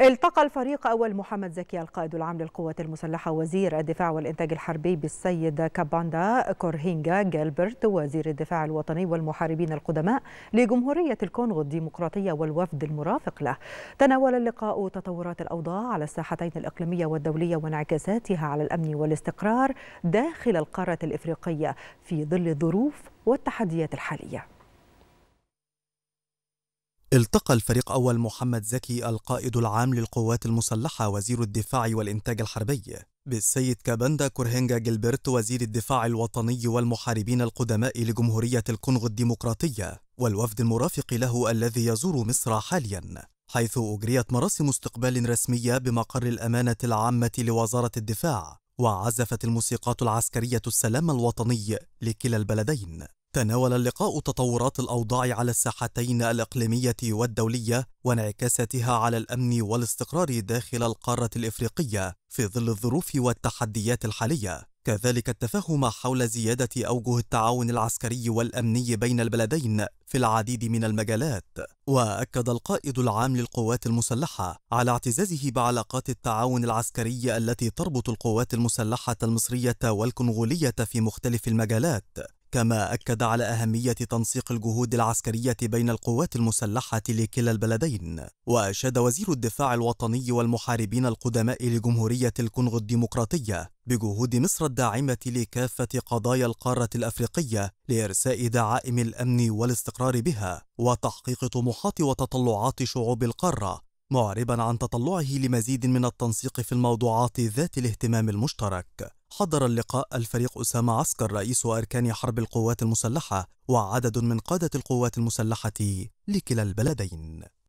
التقى الفريق أول محمد زكي القائد العام للقوات المسلحة وزير الدفاع والإنتاج الحربي بالسيد كاباندا كورهينجا جالبرت وزير الدفاع الوطني والمحاربين القدماء لجمهورية الكونغو الديمقراطية والوفد المرافق له تناول اللقاء تطورات الأوضاع على الساحتين الإقليمية والدولية وانعكاساتها على الأمن والاستقرار داخل القارة الإفريقية في ظل الظروف والتحديات الحالية التقى الفريق أول محمد زكي القائد العام للقوات المسلحة وزير الدفاع والإنتاج الحربي بالسيد كاباندا كورهينجا جيلبرت وزير الدفاع الوطني والمحاربين القدماء لجمهورية الكونغو الديمقراطية والوفد المرافق له الذي يزور مصر حاليا حيث أجريت مراسم استقبال رسمية بمقر الأمانة العامة لوزارة الدفاع وعزفت الموسيقات العسكرية السلام الوطني لكلا البلدين تناول اللقاء تطورات الأوضاع على الساحتين الإقليمية والدولية وانعكاساتها على الأمن والاستقرار داخل القارة الإفريقية في ظل الظروف والتحديات الحالية كذلك التفاهم حول زيادة أوجه التعاون العسكري والأمني بين البلدين في العديد من المجالات وأكد القائد العام للقوات المسلحة على اعتزازه بعلاقات التعاون العسكري التي تربط القوات المسلحة المصرية والكونغولية في مختلف المجالات كما أكد على أهمية تنسيق الجهود العسكرية بين القوات المسلحة لكلا البلدين وأشاد وزير الدفاع الوطني والمحاربين القدماء لجمهورية الكونغو الديمقراطية بجهود مصر الداعمة لكافة قضايا القارة الأفريقية لإرساء دعائم الأمن والاستقرار بها وتحقيق طموحات وتطلعات شعوب القارة معربا عن تطلعه لمزيد من التنسيق في الموضوعات ذات الاهتمام المشترك حضر اللقاء الفريق أسامة عسكر رئيس أركان حرب القوات المسلحة وعدد من قادة القوات المسلحة لكلا البلدين